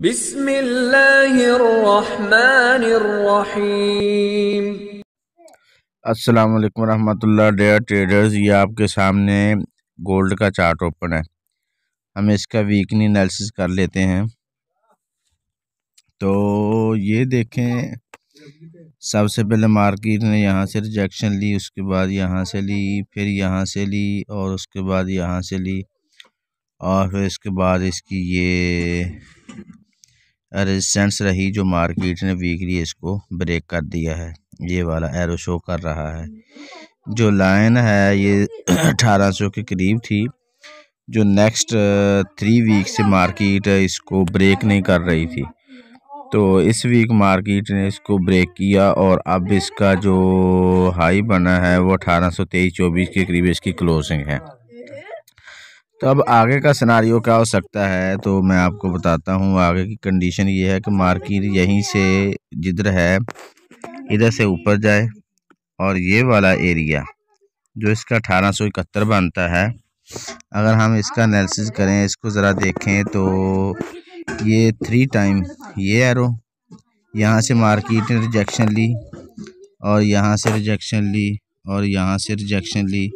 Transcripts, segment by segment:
बिस्मिल्लाहिर्रहमानिर्रहीम अस्सलाम dare traders ये आपके सामने गोल्ड का चार्ट ओपन है हम इसका वीकली एनालिसिस कर लेते हैं तो ये देखें सबसे पहले मार्केट ने यहाँ से रिजेक्शन ली उसके बाद यहाँ से ली फिर यहाँ से ली और उसके बाद यहाँ से ली और फिर इसके बाद इसकी ये रेजिस्टेंस रही जो मार्केट ने वीकली इसको ब्रेक कर दिया है ये वाला एरो शो कर रहा है जो लाइन है ये 1800 के करीब थी जो नेक्स्ट थ्री वीक से मार्केट इसको ब्रेक नहीं कर रही थी तो इस वीक मार्केट ने इसको ब्रेक किया और अब इसका जो हाई बना है वो अठारह सौ तेईस चौबीस के करीब इसकी क्लोजिंग है तो अब आगे का सिनारियो क्या हो सकता है तो मैं आपको बताता हूँ आगे की कंडीशन ये है कि मार्किट यहीं से जिधर है इधर से ऊपर जाए और ये वाला एरिया जो इसका अठारह सौ इकहत्तर बनता है अगर हम इसका एनालिसिस करें इसको ज़रा देखें तो ये थ्री टाइम ये एरो यहाँ से मार्किट ने रिजेक्शन ली और यहाँ से रिजेक्शन ली और यहाँ से रिजेक्शन ली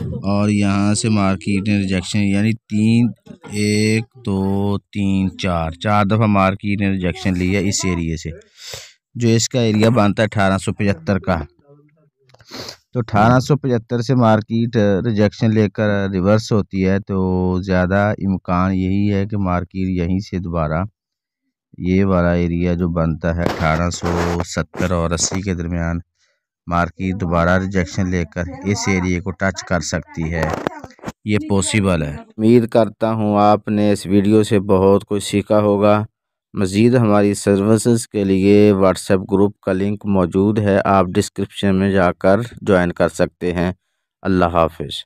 और यहाँ से मार्किट ने रिजेक्शन यानी तीन एक दो तीन चार चार दफ़ा मार्किट ने रिजेक्शन लिया इस एरिए से जो इसका एरिया बनता है अठारह सौ पचहत्तर का तो अठारह सौ पचहत्तर से मार्किट रिजेक्शन लेकर रिवर्स होती है तो ज़्यादा इम्कान यही है कि मार्किट यहीं से दोबारा ये वाला एरिया जो बनता है अठारह सौ सत्तर और अस्सी के दरमियान मार्किट दोबारा रिजेक्शन लेकर इस एरिए को टच कर सकती है ये पॉसिबल है उम्मीद करता हूँ आपने इस वीडियो से बहुत कुछ सीखा होगा मज़ीद हमारी सर्विसेज के लिए व्हाट्सएप ग्रुप का लिंक मौजूद है आप डिस्क्रिप्शन में जाकर ज्वाइन कर सकते हैं अल्लाह हाफिज़